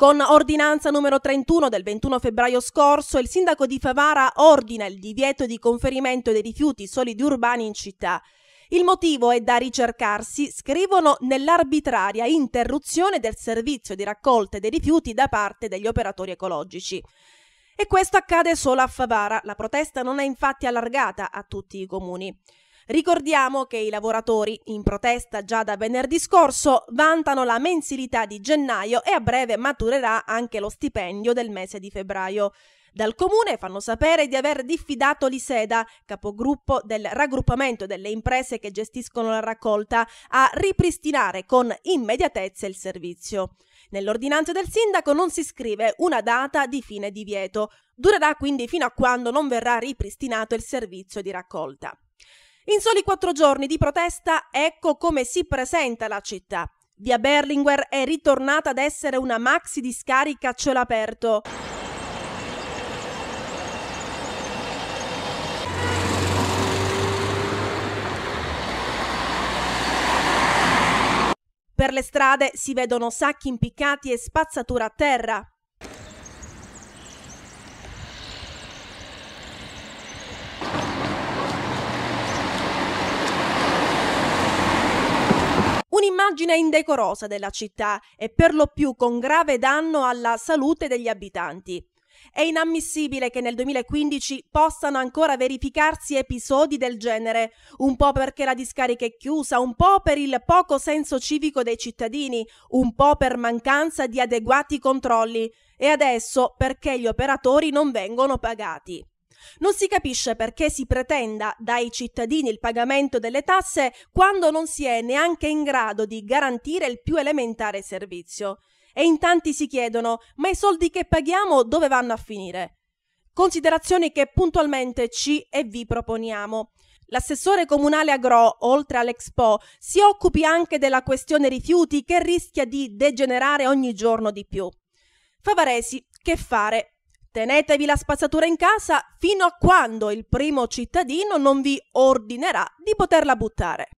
Con ordinanza numero 31 del 21 febbraio scorso, il sindaco di Favara ordina il divieto di conferimento dei rifiuti solidi urbani in città. Il motivo è da ricercarsi, scrivono, nell'arbitraria interruzione del servizio di raccolta dei rifiuti da parte degli operatori ecologici. E questo accade solo a Favara, la protesta non è infatti allargata a tutti i comuni. Ricordiamo che i lavoratori, in protesta già da venerdì scorso, vantano la mensilità di gennaio e a breve maturerà anche lo stipendio del mese di febbraio. Dal comune fanno sapere di aver diffidato l'ISEDA, capogruppo del raggruppamento delle imprese che gestiscono la raccolta, a ripristinare con immediatezza il servizio. Nell'ordinanza del sindaco non si scrive una data di fine divieto. Durerà quindi fino a quando non verrà ripristinato il servizio di raccolta. In soli quattro giorni di protesta ecco come si presenta la città. Via Berlinguer è ritornata ad essere una maxi discarica a cielo aperto. Per le strade si vedono sacchi impiccati e spazzatura a terra. un'immagine indecorosa della città e per lo più con grave danno alla salute degli abitanti. È inammissibile che nel 2015 possano ancora verificarsi episodi del genere, un po' perché la discarica è chiusa, un po' per il poco senso civico dei cittadini, un po' per mancanza di adeguati controlli e adesso perché gli operatori non vengono pagati. Non si capisce perché si pretenda dai cittadini il pagamento delle tasse quando non si è neanche in grado di garantire il più elementare servizio. E in tanti si chiedono ma i soldi che paghiamo dove vanno a finire? Considerazioni che puntualmente ci e vi proponiamo. L'assessore comunale Agro, oltre all'Expo, si occupi anche della questione rifiuti che rischia di degenerare ogni giorno di più. Favaresi, che fare? Tenetevi la spazzatura in casa fino a quando il primo cittadino non vi ordinerà di poterla buttare.